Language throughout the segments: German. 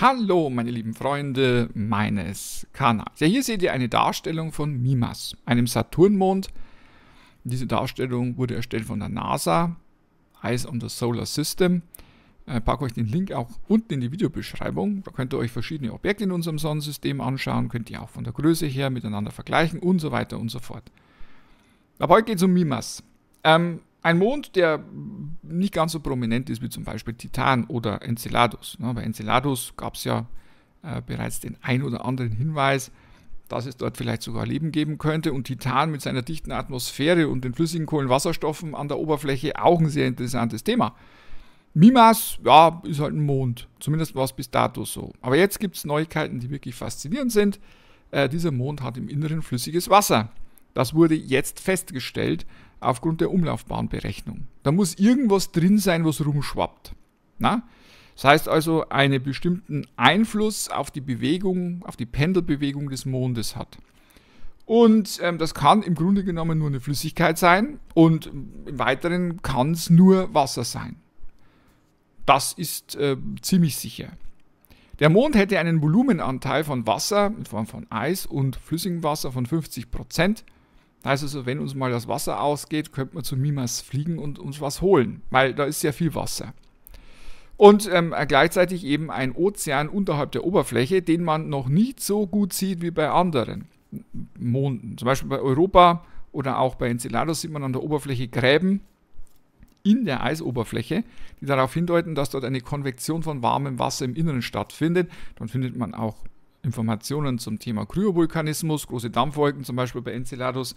Hallo meine lieben Freunde meines Kanals. Ja, hier seht ihr eine Darstellung von Mimas, einem Saturnmond. Diese Darstellung wurde erstellt von der NASA, Eyes on the Solar System. Ich äh, packe euch den Link auch unten in die Videobeschreibung. Da könnt ihr euch verschiedene Objekte in unserem Sonnensystem anschauen, könnt ihr auch von der Größe her miteinander vergleichen und so weiter und so fort. Aber heute geht es um Mimas. Ähm, ein Mond, der nicht ganz so prominent ist wie zum Beispiel Titan oder Enceladus. Ne? Bei Enceladus gab es ja äh, bereits den ein oder anderen Hinweis, dass es dort vielleicht sogar Leben geben könnte und Titan mit seiner dichten Atmosphäre und den flüssigen Kohlenwasserstoffen an der Oberfläche auch ein sehr interessantes Thema. Mimas, ja, ist halt ein Mond. Zumindest war es bis dato so. Aber jetzt gibt es Neuigkeiten, die wirklich faszinierend sind. Äh, dieser Mond hat im Inneren flüssiges Wasser. Das wurde jetzt festgestellt aufgrund der Umlaufbahnberechnung. Da muss irgendwas drin sein, was rumschwappt. Na? Das heißt also, einen bestimmten Einfluss auf die Bewegung, auf die Pendelbewegung des Mondes hat. Und ähm, das kann im Grunde genommen nur eine Flüssigkeit sein und im Weiteren kann es nur Wasser sein. Das ist äh, ziemlich sicher. Der Mond hätte einen Volumenanteil von Wasser in Form von Eis und flüssigem Wasser von 50 Prozent heißt also, wenn uns mal das Wasser ausgeht, könnte man zu Mimas fliegen und uns was holen, weil da ist ja viel Wasser. Und ähm, gleichzeitig eben ein Ozean unterhalb der Oberfläche, den man noch nicht so gut sieht wie bei anderen Monden. Zum Beispiel bei Europa oder auch bei Enceladus sieht man an der Oberfläche Gräben in der Eisoberfläche, die darauf hindeuten, dass dort eine Konvektion von warmem Wasser im Inneren stattfindet. Dann findet man auch Informationen zum Thema Kryovulkanismus, große Dampfwolken zum Beispiel bei Enceladus.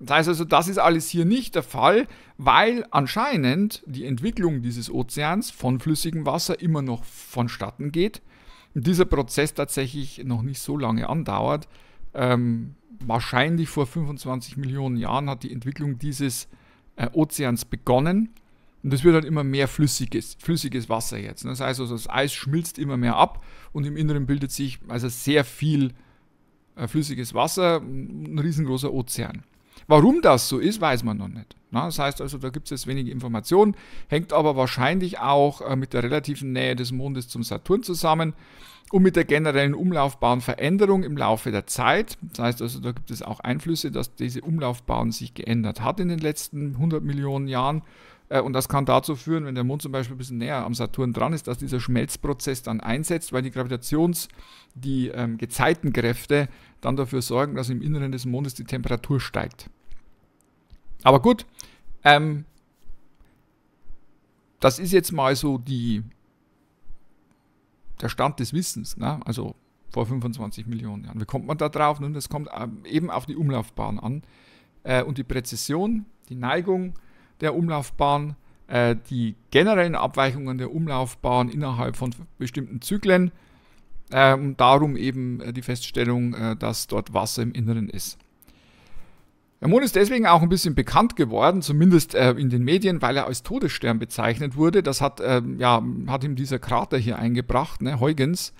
Das heißt also, das ist alles hier nicht der Fall, weil anscheinend die Entwicklung dieses Ozeans von flüssigem Wasser immer noch vonstatten geht und dieser Prozess tatsächlich noch nicht so lange andauert. Ähm, wahrscheinlich vor 25 Millionen Jahren hat die Entwicklung dieses äh, Ozeans begonnen und das wird halt immer mehr flüssiges, flüssiges Wasser jetzt. Ne? Das heißt also, das Eis schmilzt immer mehr ab und im Inneren bildet sich also sehr viel äh, flüssiges Wasser, ein riesengroßer Ozean. Warum das so ist, weiß man noch nicht. Ne? das heißt also, da gibt es jetzt wenige Informationen, hängt aber wahrscheinlich auch äh, mit der relativen Nähe des Mondes zum Saturn zusammen und mit der generellen umlaufbaren Veränderung im Laufe der Zeit. Das heißt also, da gibt es auch Einflüsse, dass diese Umlaufbahn sich geändert hat in den letzten 100 Millionen Jahren äh, und das kann dazu führen, wenn der Mond zum Beispiel ein bisschen näher am Saturn dran ist, dass dieser Schmelzprozess dann einsetzt, weil die Gravitations-, die ähm, Gezeitenkräfte dann dafür sorgen, dass im Inneren des Mondes die Temperatur steigt. Aber gut, ähm, das ist jetzt mal so die, der Stand des Wissens. Ne? Also vor 25 Millionen Jahren. Wie kommt man da drauf? Nun, das kommt ähm, eben auf die Umlaufbahn an. Äh, und die Präzision, die Neigung, der Umlaufbahn, äh, die generellen Abweichungen der Umlaufbahn innerhalb von bestimmten Zyklen äh, und darum eben äh, die Feststellung, äh, dass dort Wasser im Inneren ist. Der Mond ist deswegen auch ein bisschen bekannt geworden, zumindest äh, in den Medien, weil er als Todesstern bezeichnet wurde. Das hat, äh, ja, hat ihm dieser Krater hier eingebracht, ne, Huygens.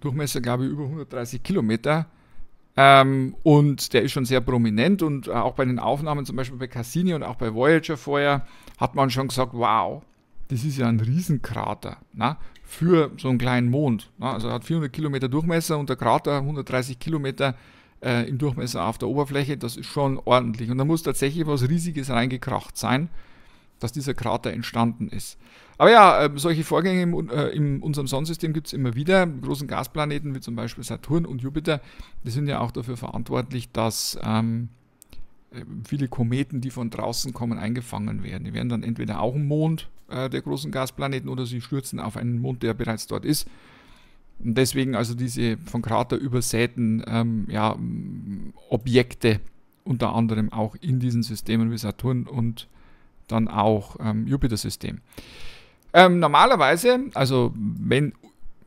Durchmesser, glaube ich, über 130 Kilometer. Ähm, und der ist schon sehr prominent und auch bei den Aufnahmen, zum Beispiel bei Cassini und auch bei Voyager vorher, hat man schon gesagt, wow, das ist ja ein Riesenkrater na, ne, für so einen kleinen Mond. Na, ne. also er hat 400 Kilometer Durchmesser und der Krater 130 Kilometer äh, im Durchmesser auf der Oberfläche. Das ist schon ordentlich. Und da muss tatsächlich was Riesiges reingekracht sein dass dieser Krater entstanden ist. Aber ja, ähm, solche Vorgänge im, äh, in unserem Sonnensystem gibt es immer wieder. Großen Gasplaneten wie zum Beispiel Saturn und Jupiter, die sind ja auch dafür verantwortlich, dass ähm, äh, viele Kometen, die von draußen kommen, eingefangen werden. Die werden dann entweder auch ein Mond äh, der großen Gasplaneten oder sie stürzen auf einen Mond, der bereits dort ist. Und deswegen also diese von Krater übersäten ähm, ja, Objekte unter anderem auch in diesen Systemen wie Saturn und Jupiter dann auch ähm, Jupiter-System. Ähm, normalerweise, also wenn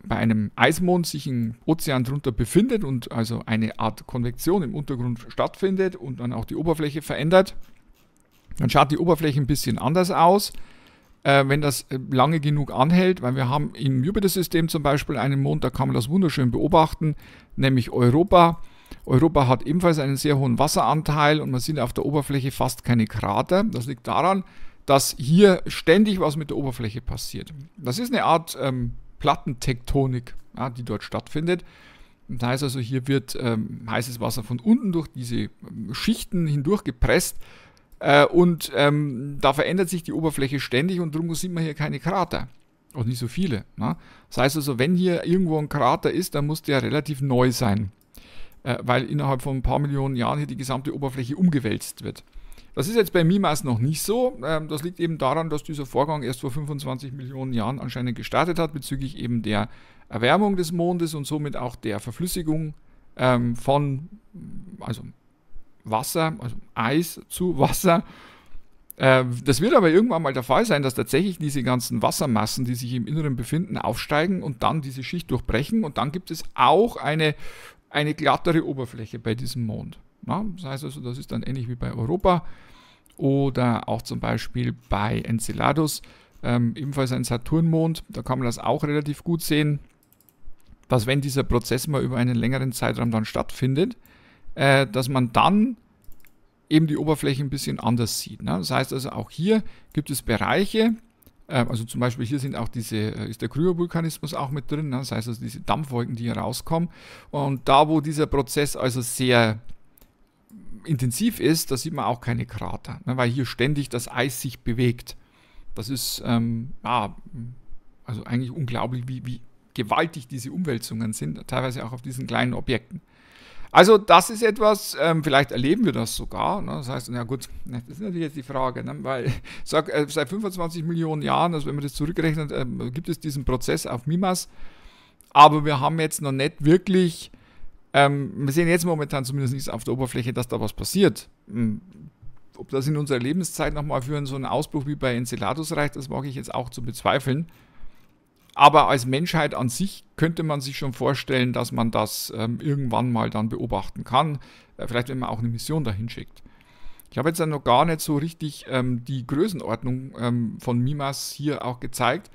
bei einem Eismond sich ein Ozean drunter befindet und also eine Art Konvektion im Untergrund stattfindet und dann auch die Oberfläche verändert, dann schaut die Oberfläche ein bisschen anders aus, äh, wenn das äh, lange genug anhält, weil wir haben im Jupiter-System zum Beispiel einen Mond, da kann man das wunderschön beobachten, nämlich Europa. Europa hat ebenfalls einen sehr hohen Wasseranteil und man sieht auf der Oberfläche fast keine Krater. Das liegt daran, dass hier ständig was mit der Oberfläche passiert. Das ist eine Art ähm, Plattentektonik, ja, die dort stattfindet. Das heißt also, hier wird ähm, heißes Wasser von unten durch diese ähm, Schichten hindurch gepresst äh, und ähm, da verändert sich die Oberfläche ständig und darum sieht man hier keine Krater. Auch nicht so viele. Ne? Das heißt also, wenn hier irgendwo ein Krater ist, dann muss der relativ neu sein äh, weil innerhalb von ein paar Millionen Jahren hier die gesamte Oberfläche umgewälzt wird. Das ist jetzt bei Mimas noch nicht so. Ähm, das liegt eben daran, dass dieser Vorgang erst vor 25 Millionen Jahren anscheinend gestartet hat, bezüglich eben der Erwärmung des Mondes und somit auch der Verflüssigung ähm, von also Wasser, also Eis zu Wasser. Ähm, das wird aber irgendwann mal der Fall sein, dass tatsächlich diese ganzen Wassermassen, die sich im Inneren befinden, aufsteigen und dann diese Schicht durchbrechen. Und dann gibt es auch eine eine glattere Oberfläche bei diesem Mond. Na, das heißt also, das ist dann ähnlich wie bei Europa oder auch zum Beispiel bei Enceladus, ähm, ebenfalls ein Saturnmond. Da kann man das auch relativ gut sehen, dass wenn dieser Prozess mal über einen längeren Zeitraum dann stattfindet, äh, dass man dann eben die Oberfläche ein bisschen anders sieht. Ne? Das heißt also, auch hier gibt es Bereiche, ähm, also zum Beispiel hier sind auch diese, äh, ist der Kryovulkanismus auch mit drin, ne? das heißt also diese Dampfwolken, die hier rauskommen. Und da, wo dieser Prozess also sehr intensiv ist, da sieht man auch keine Krater, ne? weil hier ständig das Eis sich bewegt. Das ist ähm, ja, also eigentlich unglaublich, wie, wie gewaltig diese Umwälzungen sind, teilweise auch auf diesen kleinen Objekten. Also das ist etwas, ähm, vielleicht erleben wir das sogar. Ne? Das heißt, na gut, das ist natürlich jetzt die Frage, ne? weil sag, äh, seit 25 Millionen Jahren, also wenn man das zurückrechnet, äh, gibt es diesen Prozess auf Mimas. Aber wir haben jetzt noch nicht wirklich, ähm, wir sehen jetzt momentan zumindest nichts auf der Oberfläche, dass da was passiert. Hm. Ob das in unserer Lebenszeit nochmal für so einen Ausbruch wie bei Enceladus reicht, das mag ich jetzt auch zu bezweifeln. Aber als Menschheit an sich könnte man sich schon vorstellen, dass man das ähm, irgendwann mal dann beobachten kann. Äh, vielleicht, wenn man auch eine Mission dahin schickt. Ich habe jetzt ja noch gar nicht so richtig ähm, die Größenordnung ähm, von Mimas hier auch gezeigt.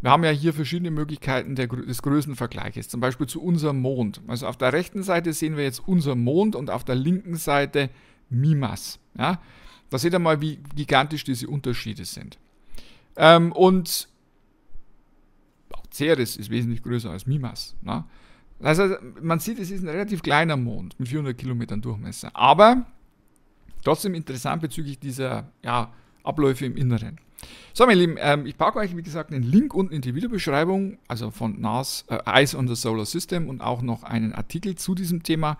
Wir haben ja hier verschiedene Möglichkeiten der, des Größenvergleiches, zum Beispiel zu unserem Mond. Also auf der rechten Seite sehen wir jetzt unseren Mond und auf der linken Seite Mimas. Ja? Da seht ihr mal, wie gigantisch diese Unterschiede sind. Ähm, und Ceres ist wesentlich größer als Mimas. Ne? Also man sieht, es ist ein relativ kleiner Mond mit 400 Kilometern Durchmesser. Aber trotzdem interessant bezüglich dieser ja, Abläufe im Inneren. So, meine Lieben, ähm, ich packe euch, wie gesagt, einen Link unten in die Videobeschreibung, also von NAS, äh, Eyes on the Solar System und auch noch einen Artikel zu diesem Thema.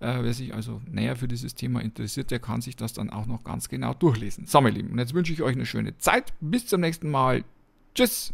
Äh, wer sich also näher für dieses Thema interessiert, der kann sich das dann auch noch ganz genau durchlesen. So, meine Lieben, und jetzt wünsche ich euch eine schöne Zeit. Bis zum nächsten Mal. Tschüss.